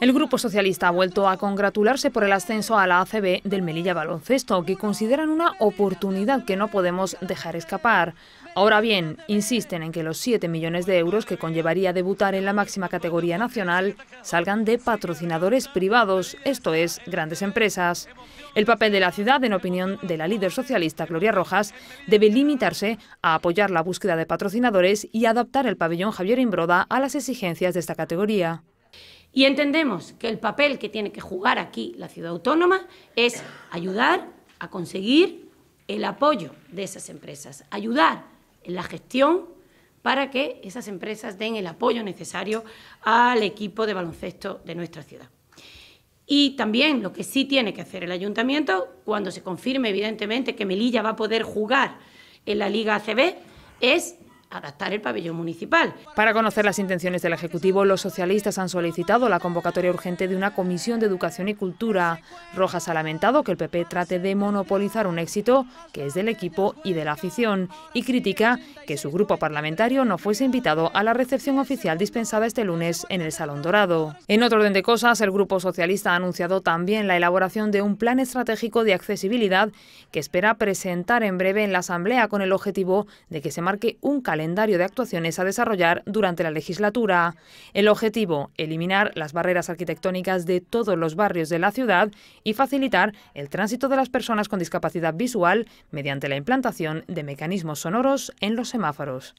El Grupo Socialista ha vuelto a congratularse por el ascenso a la ACB del Melilla Baloncesto, que consideran una oportunidad que no podemos dejar escapar. Ahora bien, insisten en que los 7 millones de euros que conllevaría debutar en la máxima categoría nacional salgan de patrocinadores privados, esto es, grandes empresas. El papel de la ciudad, en opinión de la líder socialista Gloria Rojas, debe limitarse a apoyar la búsqueda de patrocinadores y adaptar el pabellón Javier Imbroda a las exigencias de esta categoría. Y entendemos que el papel que tiene que jugar aquí la ciudad autónoma es ayudar a conseguir el apoyo de esas empresas, ayudar en la gestión para que esas empresas den el apoyo necesario al equipo de baloncesto de nuestra ciudad. Y también lo que sí tiene que hacer el ayuntamiento, cuando se confirme evidentemente que Melilla va a poder jugar en la Liga ACB, es adaptar el pabellón municipal. Para conocer las intenciones del Ejecutivo, los socialistas han solicitado la convocatoria urgente de una comisión de educación y cultura. Rojas ha lamentado que el PP trate de monopolizar un éxito que es del equipo y de la afición y critica que su grupo parlamentario no fuese invitado a la recepción oficial dispensada este lunes en el Salón Dorado. En otro orden de cosas, el Grupo Socialista ha anunciado también la elaboración de un plan estratégico de accesibilidad que espera presentar en breve en la Asamblea con el objetivo de que se marque un calendario de actuaciones a desarrollar durante la legislatura. El objetivo, eliminar las barreras arquitectónicas de todos los barrios de la ciudad y facilitar el tránsito de las personas con discapacidad visual mediante la implantación de mecanismos sonoros en los semáforos.